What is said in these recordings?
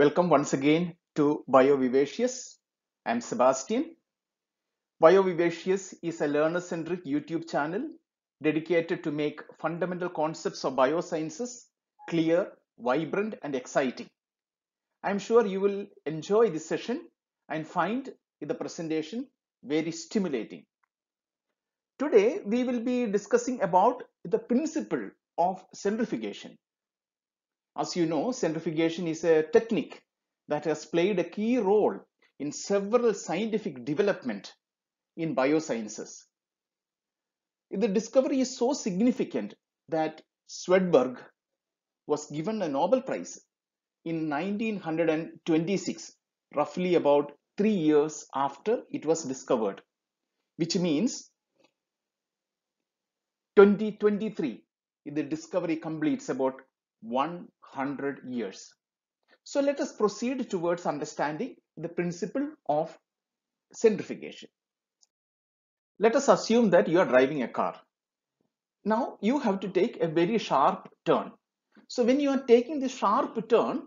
Welcome once again to BioVivacious. I'm Sebastian. BioVivacious is a learner-centric YouTube channel dedicated to make fundamental concepts of biosciences clear, vibrant, and exciting. I'm sure you will enjoy this session and find the presentation very stimulating. Today, we will be discussing about the principle of centrifugation. As you know, centrifugation is a technique that has played a key role in several scientific development in biosciences. The discovery is so significant that Swedberg was given a Nobel Prize in 1926, roughly about three years after it was discovered, which means 2023, the discovery completes about one 100 years. So let us proceed towards understanding the principle of centrifugation. Let us assume that you are driving a car. Now you have to take a very sharp turn. So when you are taking the sharp turn,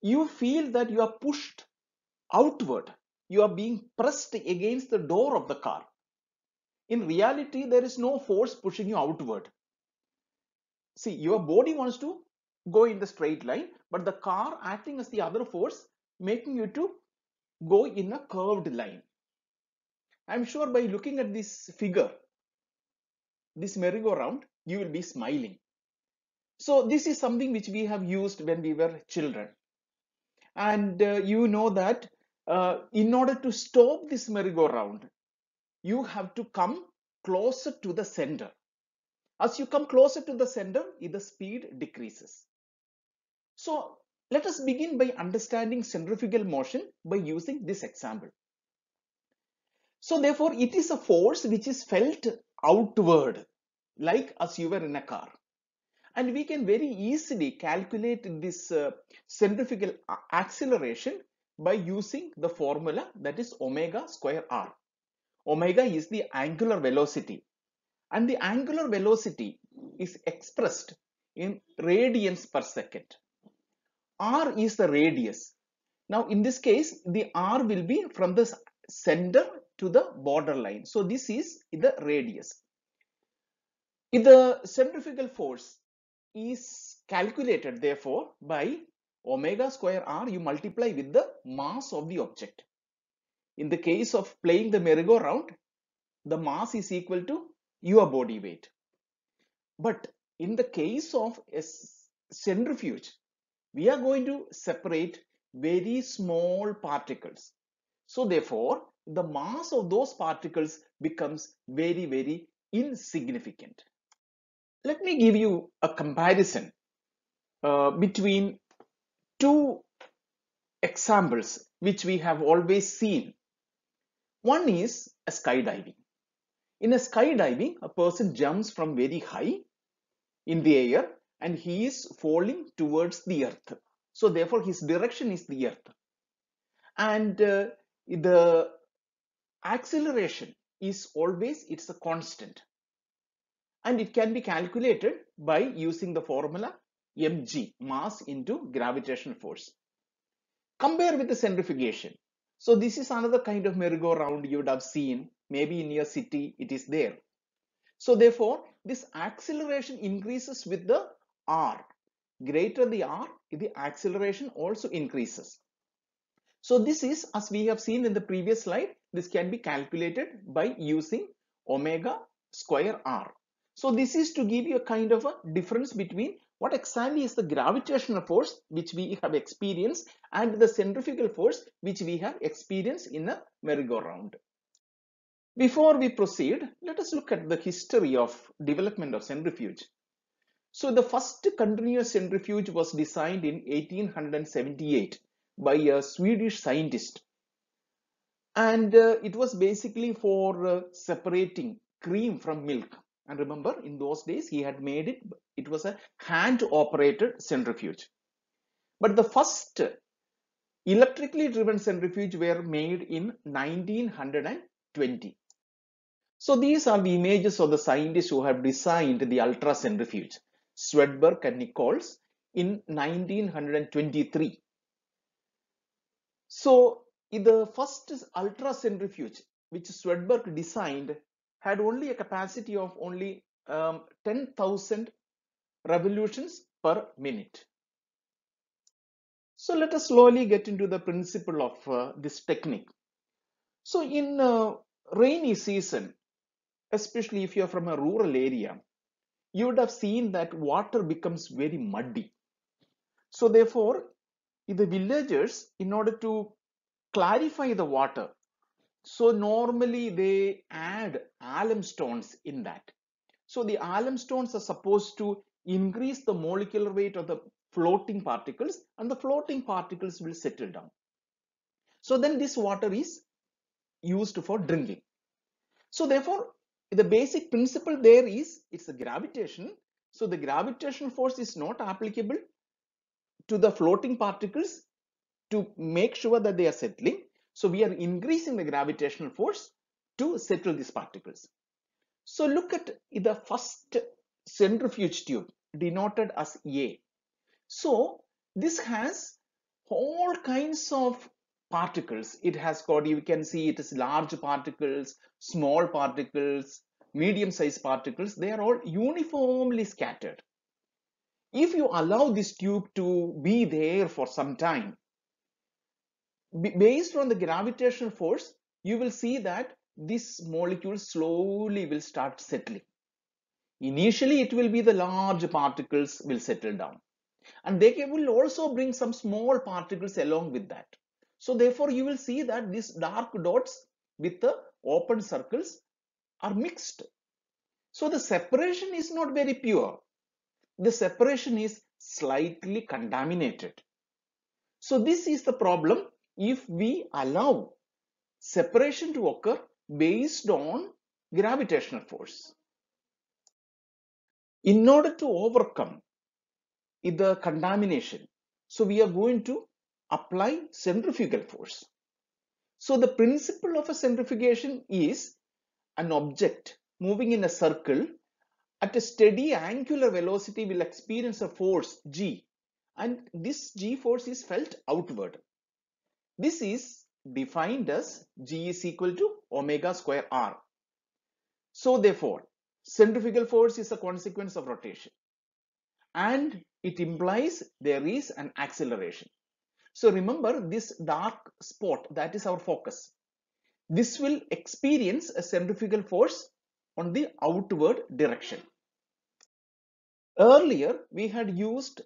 you feel that you are pushed outward. You are being pressed against the door of the car. In reality, there is no force pushing you outward. See, your body wants to go in the straight line but the car acting as the other force making you to go in a curved line i'm sure by looking at this figure this merry-go-round you will be smiling so this is something which we have used when we were children and uh, you know that uh, in order to stop this merry-go-round you have to come closer to the center as you come closer to the center the speed decreases so let us begin by understanding centrifugal motion by using this example. So therefore, it is a force which is felt outward, like as you were in a car. And we can very easily calculate this uh, centrifugal acceleration by using the formula that is omega square r. Omega is the angular velocity and the angular velocity is expressed in radians per second r is the radius now in this case the r will be from the center to the border line so this is the radius if the centrifugal force is calculated therefore by omega square r you multiply with the mass of the object in the case of playing the merry-go-round the mass is equal to your body weight but in the case of a centrifuge we are going to separate very small particles. So therefore, the mass of those particles becomes very, very insignificant. Let me give you a comparison uh, between two examples which we have always seen. One is skydiving. In a skydiving, a person jumps from very high in the air and he is falling towards the earth. So therefore his direction is the earth. And uh, the acceleration is always, it's a constant. And it can be calculated by using the formula mg, mass into gravitational force. Compare with the centrifugation. So this is another kind of merry-go-round you would have seen. Maybe in your city, it is there. So therefore, this acceleration increases with the r greater the r the acceleration also increases so this is as we have seen in the previous slide this can be calculated by using omega square r so this is to give you a kind of a difference between what exactly is the gravitational force which we have experienced and the centrifugal force which we have experienced in a merry-go-round. Before we proceed, let us look at the history of development of centrifuge. So the first continuous centrifuge was designed in 1878 by a Swedish scientist. And uh, it was basically for uh, separating cream from milk. And remember, in those days, he had made it, it was a hand operated centrifuge. But the first electrically driven centrifuge were made in 1920. So these are the images of the scientists who have designed the ultra centrifuge. Swedberg and Nichols in 1923. So the first ultra centrifuge which Swedberg designed had only a capacity of only um, 10,000 revolutions per minute. So let us slowly get into the principle of uh, this technique. So in uh, rainy season, especially if you're from a rural area, you would have seen that water becomes very muddy. So therefore, the villagers, in order to clarify the water, so normally they add alum stones in that. So the alum stones are supposed to increase the molecular weight of the floating particles and the floating particles will settle down. So then this water is used for drinking. So therefore the basic principle there is it's a gravitation so the gravitational force is not applicable to the floating particles to make sure that they are settling so we are increasing the gravitational force to settle these particles so look at the first centrifuge tube denoted as a so this has all kinds of particles it has got you can see it is large particles small particles medium-sized particles they are all uniformly scattered if you allow this tube to be there for some time based on the gravitational force you will see that this molecule slowly will start settling initially it will be the large particles will settle down and they will also bring some small particles along with that so therefore you will see that these dark dots with the open circles are mixed. So the separation is not very pure. The separation is slightly contaminated. So this is the problem if we allow separation to occur based on gravitational force. In order to overcome the contamination, so we are going to apply centrifugal force. So the principle of a centrifugation is an object moving in a circle at a steady angular velocity will experience a force g and this g force is felt outward. This is defined as g is equal to omega square r. So therefore centrifugal force is a consequence of rotation and it implies there is an acceleration. So remember this dark spot that is our focus. This will experience a centrifugal force on the outward direction. Earlier we had used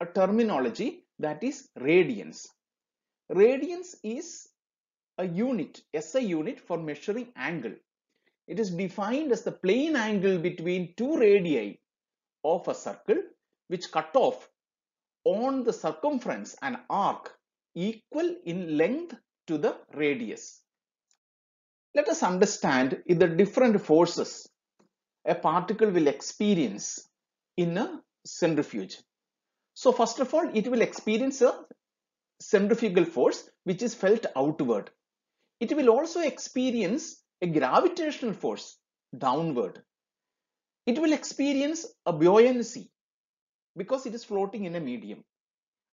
a terminology that is radians. Radians is a unit, SI unit for measuring angle. It is defined as the plane angle between two radii of a circle which cut off on the circumference an arc equal in length to the radius. Let us understand the different forces a particle will experience in a centrifuge. So first of all, it will experience a centrifugal force which is felt outward. It will also experience a gravitational force downward. It will experience a buoyancy because it is floating in a medium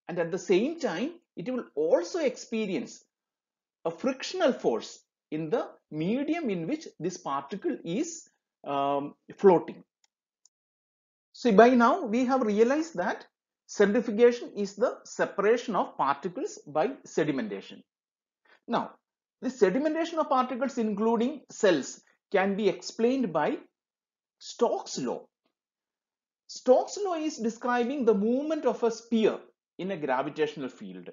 and at the same time it will also experience a frictional force in the medium in which this particle is um, floating. So by now we have realized that centrifugation is the separation of particles by sedimentation. Now the sedimentation of particles including cells can be explained by Stokes law Stokes law is describing the movement of a sphere in a gravitational field.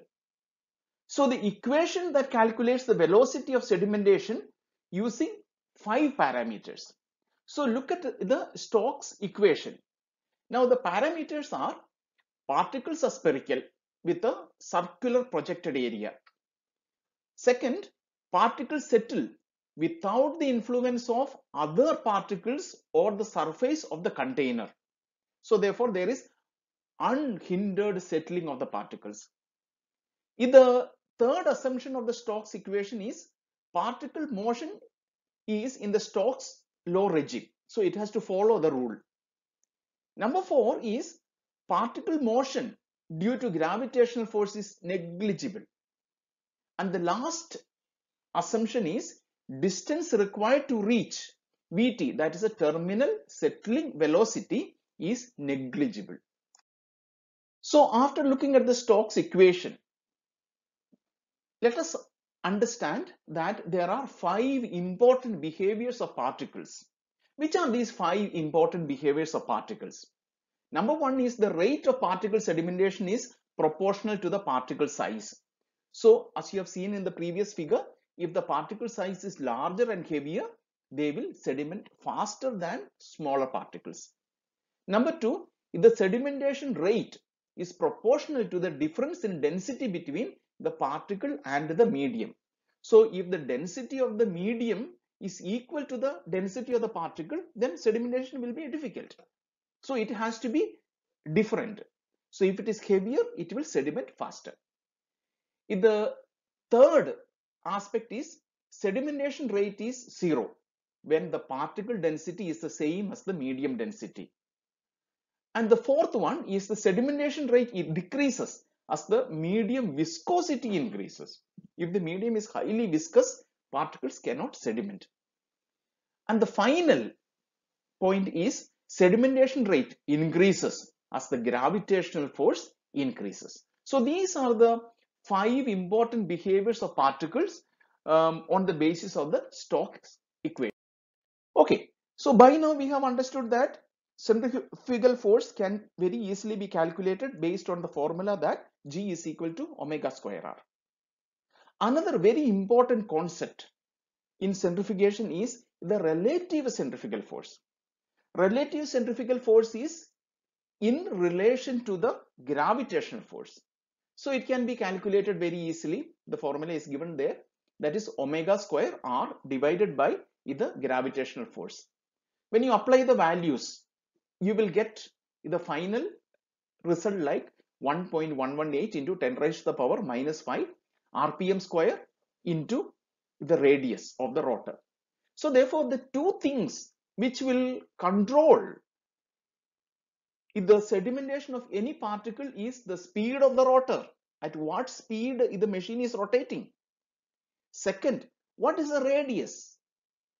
So the equation that calculates the velocity of sedimentation using five parameters. So look at the Stokes equation. Now the parameters are particles are spherical with a circular projected area. Second, particles settle without the influence of other particles or the surface of the container. So therefore, there is unhindered settling of the particles. the third assumption of the Stokes equation is particle motion is in the Stokes law regime. So it has to follow the rule. Number four is particle motion due to gravitational force is negligible. And the last assumption is distance required to reach Vt that is a terminal settling velocity is negligible. So after looking at the Stokes equation, let us understand that there are five important behaviors of particles. Which are these five important behaviors of particles? Number one is the rate of particle sedimentation is proportional to the particle size. So as you have seen in the previous figure, if the particle size is larger and heavier, they will sediment faster than smaller particles. Number two, if the sedimentation rate is proportional to the difference in density between the particle and the medium. So if the density of the medium is equal to the density of the particle, then sedimentation will be difficult. So it has to be different. So if it is heavier, it will sediment faster. If the third aspect is sedimentation rate is zero when the particle density is the same as the medium density. And the fourth one is the sedimentation rate it decreases as the medium viscosity increases. If the medium is highly viscous, particles cannot sediment. And the final point is sedimentation rate increases as the gravitational force increases. So these are the five important behaviors of particles um, on the basis of the Stokes equation. Okay, so by now we have understood that centrifugal force can very easily be calculated based on the formula that G is equal to omega square R. Another very important concept in centrifugation is the relative centrifugal force. Relative centrifugal force is in relation to the gravitational force. So it can be calculated very easily. The formula is given there that is omega square R divided by the gravitational force. When you apply the values you will get the final result like 1.118 into 10 raised to the power minus 5 rpm square into the radius of the rotor. So therefore the two things which will control the sedimentation of any particle is the speed of the rotor at what speed the machine is rotating. Second, what is the radius?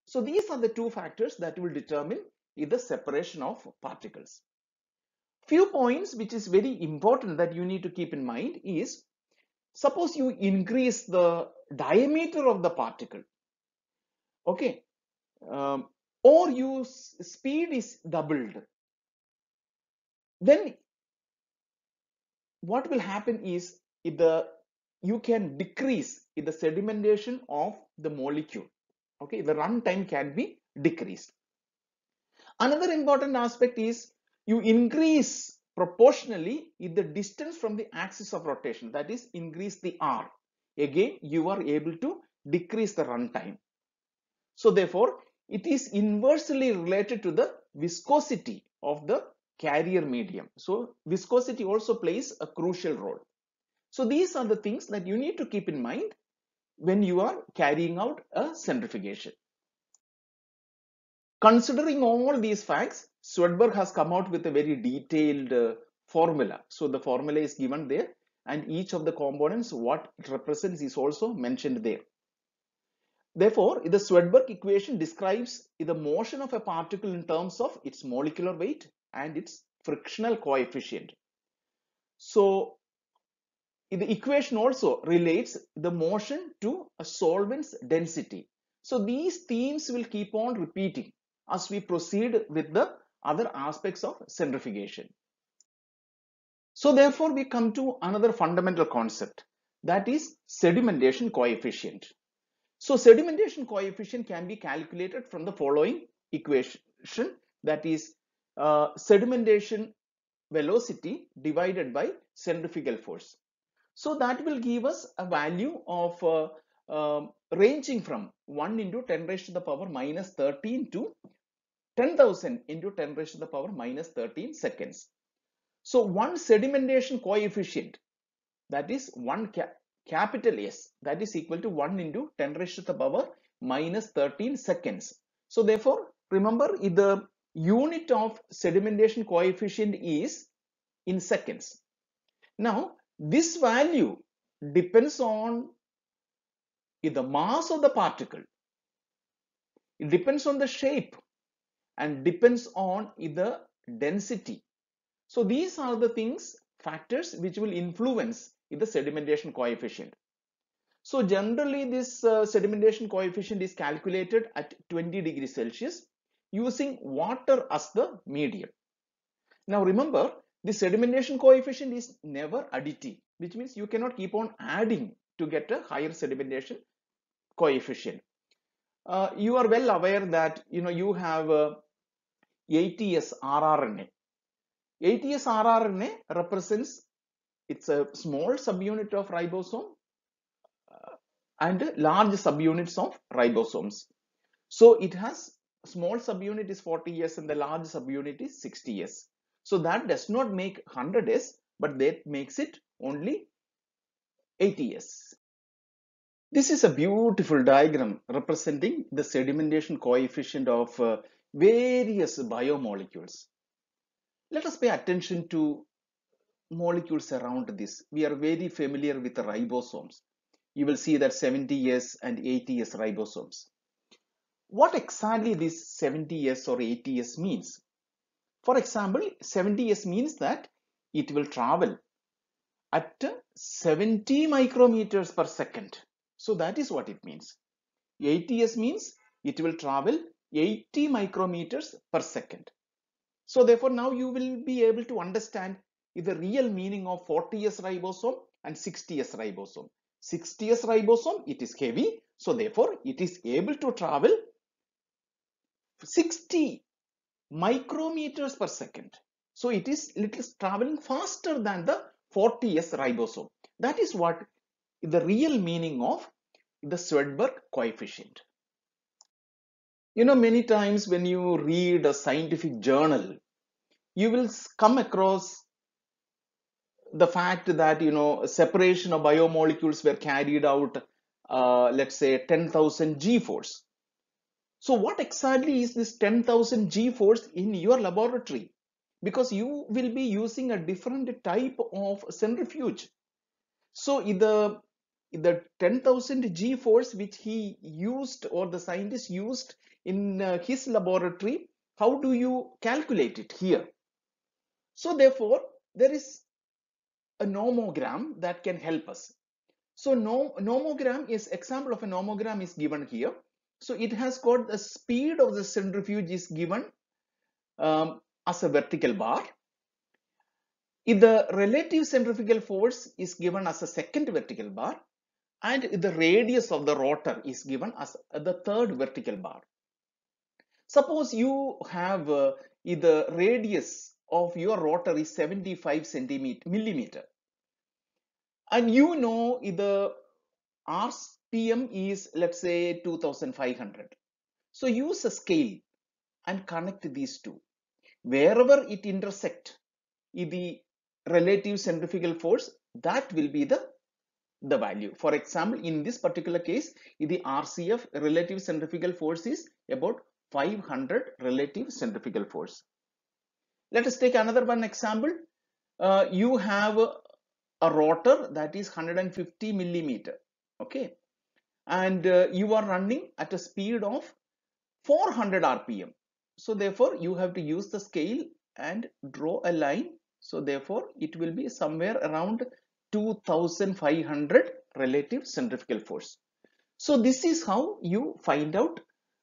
So these are the two factors that will determine is the separation of particles. Few points which is very important that you need to keep in mind is suppose you increase the diameter of the particle okay um, or you speed is doubled then what will happen is if the you can decrease if the sedimentation of the molecule okay the runtime can be decreased Another important aspect is you increase proportionally with the distance from the axis of rotation that is increase the R. Again you are able to decrease the runtime. So therefore it is inversely related to the viscosity of the carrier medium. So viscosity also plays a crucial role. So these are the things that you need to keep in mind when you are carrying out a centrifugation. Considering all these facts, Swedberg has come out with a very detailed uh, formula. So the formula is given there and each of the components what it represents is also mentioned there. Therefore, the Swedberg equation describes the motion of a particle in terms of its molecular weight and its frictional coefficient. So the equation also relates the motion to a solvent's density. So these themes will keep on repeating as we proceed with the other aspects of centrifugation. So therefore, we come to another fundamental concept that is sedimentation coefficient. So sedimentation coefficient can be calculated from the following equation that is uh, sedimentation velocity divided by centrifugal force. So that will give us a value of uh, uh, ranging from 1 into 10 raised to the power minus 13 to 10,000 into 10 raised to the power minus 13 seconds. So one sedimentation coefficient that is 1 cap capital S that is equal to 1 into 10 raised to the power minus 13 seconds. So therefore remember the unit of sedimentation coefficient is in seconds. Now this value depends on the mass of the particle. It depends on the shape and depends on the density. So these are the things, factors which will influence the sedimentation coefficient. So generally this uh, sedimentation coefficient is calculated at 20 degrees Celsius using water as the medium. Now remember the sedimentation coefficient is never additive which means you cannot keep on adding to get a higher sedimentation coefficient. Uh, you are well aware that you know you have uh, ATS rRNA. ATS rRNA represents it's a small subunit of ribosome uh, and large subunits of ribosomes. So it has small subunit is 40S and the large subunit is 60S. So that does not make 100S but that makes it only 80S. This is a beautiful diagram representing the sedimentation coefficient of uh, various biomolecules. Let us pay attention to molecules around this. We are very familiar with ribosomes. You will see that 70S and 80S ribosomes. What exactly this 70S or 80S means? For example, 70S means that it will travel at 70 micrometers per second. So that is what it means. 80S means it will travel 80 micrometers per second. So therefore now you will be able to understand the real meaning of 40S ribosome and 60S ribosome. 60S ribosome, it is heavy. So therefore it is able to travel 60 micrometers per second. So it is little traveling faster than the 40S ribosome. That is what the real meaning of the Swedberg coefficient. You know, many times when you read a scientific journal, you will come across the fact that, you know, separation of biomolecules were carried out, uh, let's say 10,000 G force. So what exactly is this 10,000 G force in your laboratory? Because you will be using a different type of centrifuge. So the, the 10,000 G force which he used or the scientist used in uh, his laboratory, how do you calculate it here? So therefore, there is a nomogram that can help us. So nom nomogram is example of a nomogram is given here. So it has got the speed of the centrifuge is given um, as a vertical bar. If the relative centrifugal force is given as a second vertical bar and the radius of the rotor is given as the third vertical bar. Suppose you have uh, the radius of your rotor is 75 centimeter millimeter and you know the RPM is let's say 2500. So use a scale and connect these two. Wherever it intersect the relative centrifugal force that will be the the value. For example, in this particular case, the RCF relative centrifugal force is about 500 relative centrifugal force. Let us take another one example. Uh, you have a, a, rotor that is 150 millimeter, okay, and uh, you are running at a speed of 400 RPM. So therefore, you have to use the scale and draw a line. So therefore, it will be somewhere around 2500 relative centrifugal force. So this is how you find out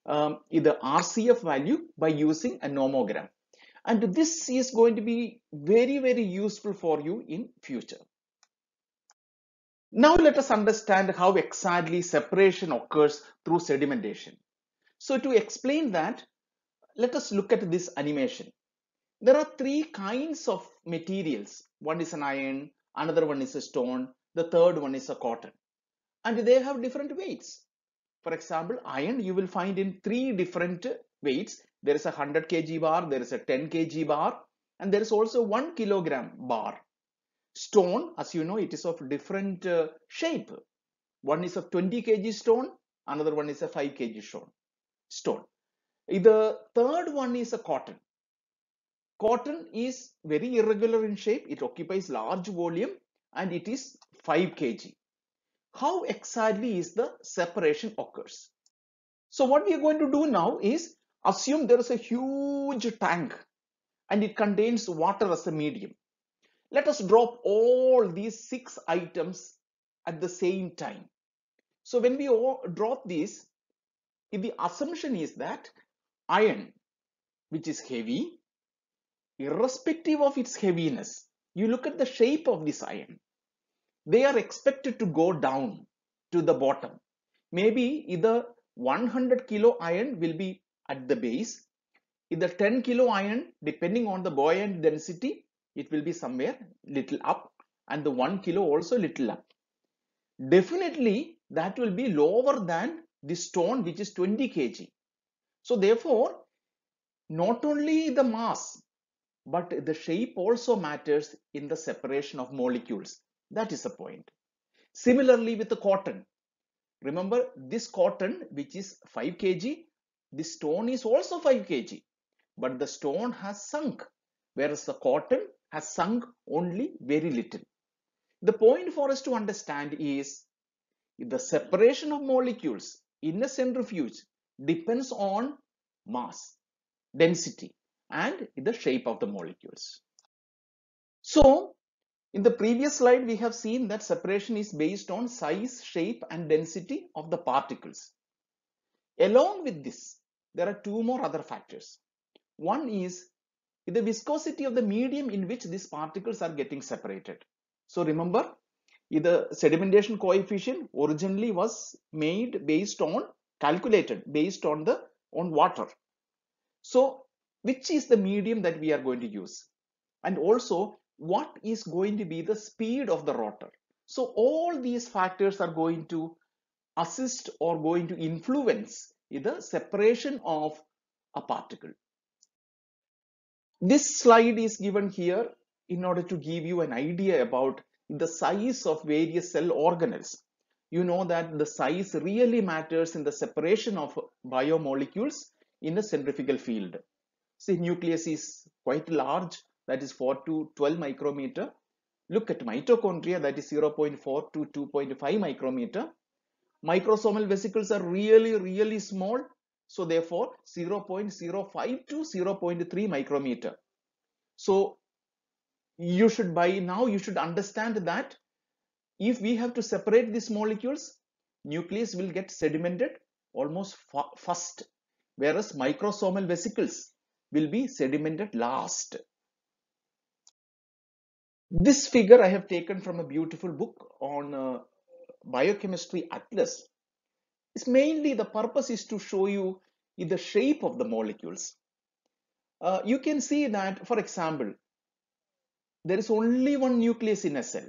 um, the RCF value by using a nomogram. And this is going to be very, very useful for you in future. Now let us understand how exactly separation occurs through sedimentation. So to explain that, let us look at this animation. There are three kinds of materials. One is an iron, another one is a stone, the third one is a cotton. And they have different weights for example iron you will find in three different weights there is a 100 kg bar there is a 10 kg bar and there is also 1 kilogram bar stone as you know it is of different uh, shape one is of 20 kg stone another one is a 5 kg stone stone the third one is a cotton cotton is very irregular in shape it occupies large volume and it is 5 kg how exactly is the separation occurs. So what we are going to do now is assume there is a huge tank and it contains water as a medium. Let us drop all these six items at the same time. So when we drop these, the assumption is that iron, which is heavy, irrespective of its heaviness, you look at the shape of this iron they are expected to go down to the bottom. Maybe either 100 kilo iron will be at the base, either 10 kilo iron, depending on the buoyant density, it will be somewhere little up and the 1 kilo also little up. Definitely that will be lower than the stone which is 20 kg. So therefore, not only the mass, but the shape also matters in the separation of molecules. That is the point. Similarly with the cotton. Remember this cotton which is 5 kg, this stone is also 5 kg. But the stone has sunk whereas the cotton has sunk only very little. The point for us to understand is the separation of molecules in a centrifuge depends on mass, density and the shape of the molecules. So in the previous slide, we have seen that separation is based on size, shape and density of the particles. Along with this, there are two more other factors. One is the viscosity of the medium in which these particles are getting separated. So remember, the sedimentation coefficient originally was made based on, calculated based on the on water. So which is the medium that we are going to use? And also what is going to be the speed of the rotor. So all these factors are going to assist or going to influence the separation of a particle. This slide is given here in order to give you an idea about the size of various cell organelles. You know that the size really matters in the separation of biomolecules in a centrifugal field. See, nucleus is quite large that is 4 to 12 micrometer. Look at mitochondria that is 0.4 to 2.5 micrometer. Microsomal vesicles are really really small so therefore 0.05 to 0.3 micrometer. So you should by now you should understand that if we have to separate these molecules nucleus will get sedimented almost first whereas microsomal vesicles will be sedimented last this figure I have taken from a beautiful book on uh, biochemistry atlas. It's mainly the purpose is to show you the shape of the molecules. Uh, you can see that, for example, there is only one nucleus in a cell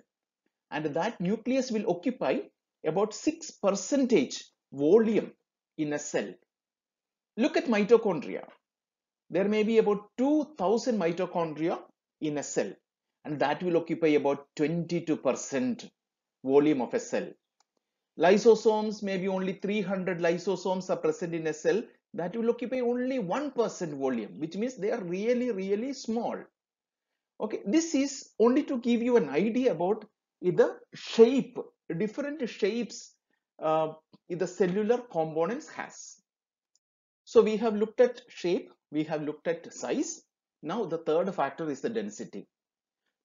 and that nucleus will occupy about 6 percentage volume in a cell. Look at mitochondria. There may be about 2000 mitochondria in a cell and that will occupy about 22% volume of a cell. Lysosomes, maybe only 300 lysosomes are present in a cell that will occupy only 1% volume, which means they are really, really small. Okay, this is only to give you an idea about the shape, different shapes uh, the cellular components has. So we have looked at shape, we have looked at size. Now the third factor is the density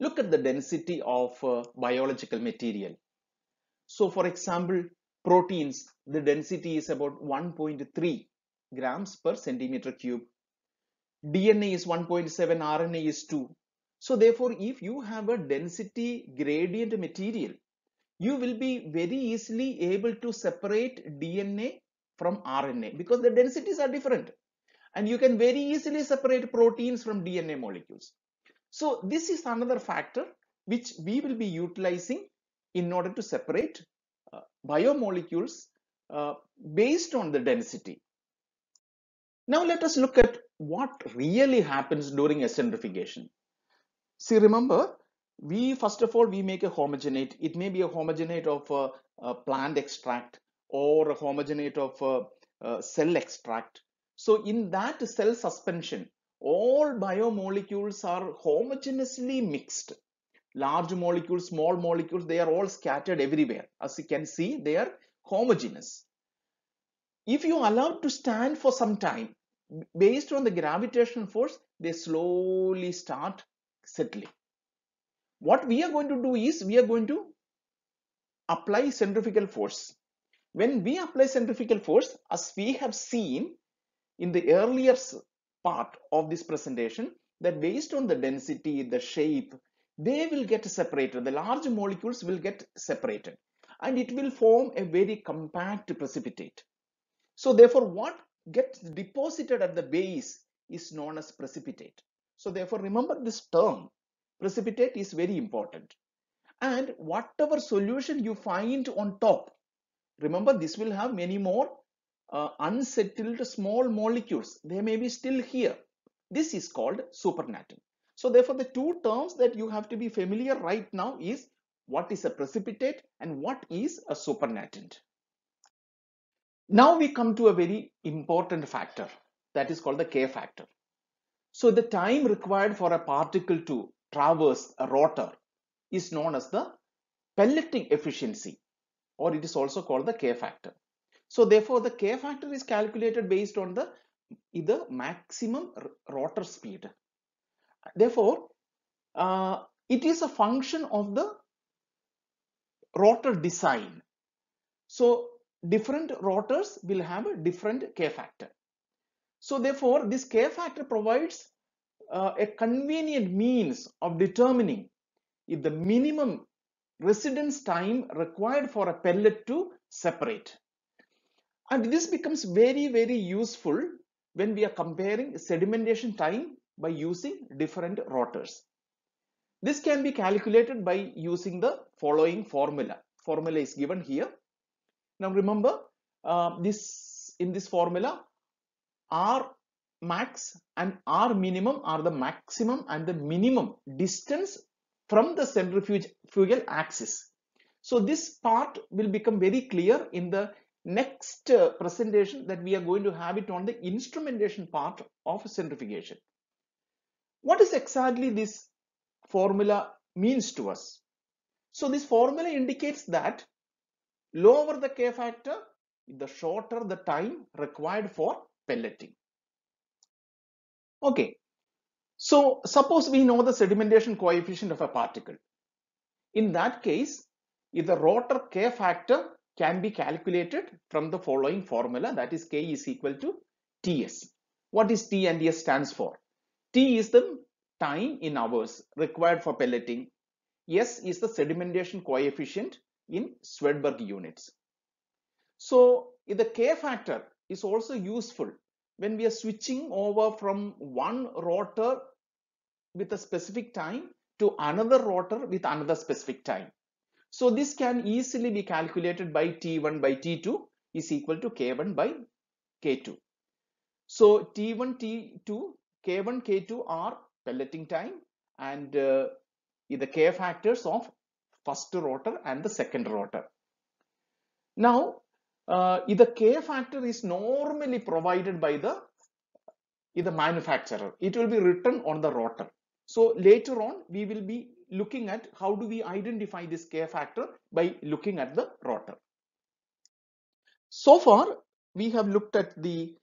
look at the density of uh, biological material. So for example, proteins, the density is about 1.3 grams per centimeter cube. DNA is 1.7, RNA is 2. So therefore, if you have a density gradient material, you will be very easily able to separate DNA from RNA because the densities are different. And you can very easily separate proteins from DNA molecules. So this is another factor which we will be utilizing in order to separate uh, biomolecules uh, based on the density. Now let us look at what really happens during a centrifugation. See, remember, we first of all, we make a homogenate. It may be a homogenate of a, plant extract or a homogenate of a, a cell extract. So in that cell suspension, all biomolecules are homogeneously mixed large molecules small molecules they are all scattered everywhere as you can see they are homogeneous if you allow to stand for some time based on the gravitational force they slowly start settling what we are going to do is we are going to apply centrifugal force when we apply centrifugal force as we have seen in the earlier part of this presentation that based on the density, the shape, they will get separated. The large molecules will get separated and it will form a very compact precipitate. So therefore what gets deposited at the base is known as precipitate. So therefore remember this term precipitate is very important and whatever solution you find on top remember this will have many more uh, unsettled small molecules. They may be still here. This is called supernatant. So therefore, the two terms that you have to be familiar right now is what is a precipitate and what is a supernatant. Now we come to a very important factor that is called the K factor. So the time required for a particle to traverse a rotor is known as the pelleting efficiency or it is also called the K factor. So therefore the K factor is calculated based on the either maximum rotor speed. Therefore, uh, it is a function of the rotor design. So different rotors will have a different K factor. So therefore, this K factor provides uh, a convenient means of determining if the minimum residence time required for a pellet to separate. And this becomes very, very useful when we are comparing sedimentation time by using different rotors. This can be calculated by using the following formula. Formula is given here. Now remember, uh, this in this formula, R max and R minimum are the maximum and the minimum distance from the centrifugal axis. So this part will become very clear in the next uh, presentation that we are going to have it on the instrumentation part of centrifugation. What is exactly this formula means to us? So this formula indicates that lower the K factor, the shorter the time required for pelleting. Okay, so suppose we know the sedimentation coefficient of a particle. In that case, if the rotor K factor can be calculated from the following formula that is K is equal to TS. What is T and S stands for? T is the time in hours required for pelleting. S is the sedimentation coefficient in Swedberg units. So the K factor is also useful when we are switching over from one rotor with a specific time to another rotor with another specific time. So this can easily be calculated by T1 by T2 is equal to K1 by K2. So T1, T2, K1, K2 are pelleting time and uh, the K factors of first rotor and the second rotor. Now, uh, the K factor is normally provided by the, the manufacturer. It will be written on the rotor. So later on, we will be looking at how do we identify this K factor by looking at the rotor. So far, we have looked at the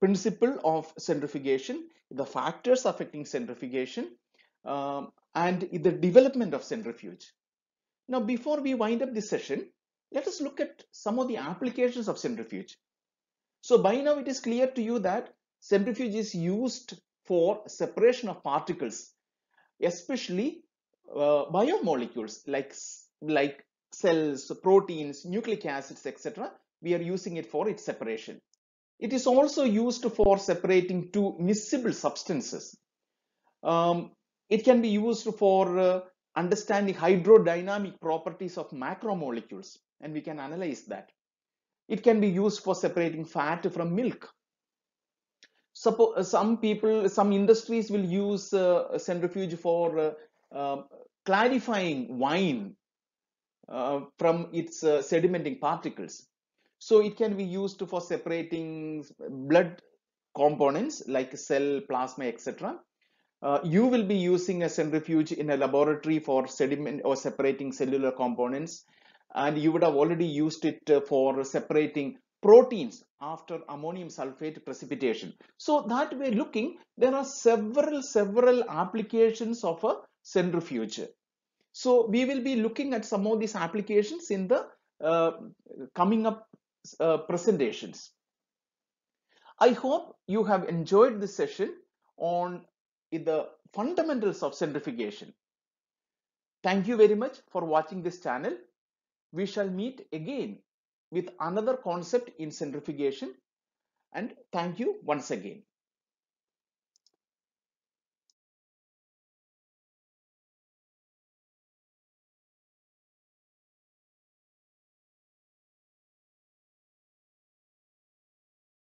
principle of centrifugation, the factors affecting centrifugation, um, and the development of centrifuge. Now, before we wind up this session, let us look at some of the applications of centrifuge. So by now it is clear to you that centrifuge is used for separation of particles especially uh, biomolecules like like cells, proteins, nucleic acids, etc. We are using it for its separation. It is also used for separating two miscible substances. Um, it can be used for uh, understanding hydrodynamic properties of macromolecules and we can analyze that. It can be used for separating fat from milk suppose uh, some people some industries will use uh, centrifuge for uh, um, clarifying wine uh, from its uh, sedimenting particles so it can be used for separating blood components like cell plasma etc uh, you will be using a centrifuge in a laboratory for sediment or separating cellular components and you would have already used it for separating proteins after ammonium sulfate precipitation. So that we're looking, there are several, several applications of a centrifuge. So we will be looking at some of these applications in the uh, coming up uh, presentations. I hope you have enjoyed this session on the fundamentals of centrifugation. Thank you very much for watching this channel. We shall meet again with another concept in centrifugation and thank you once again.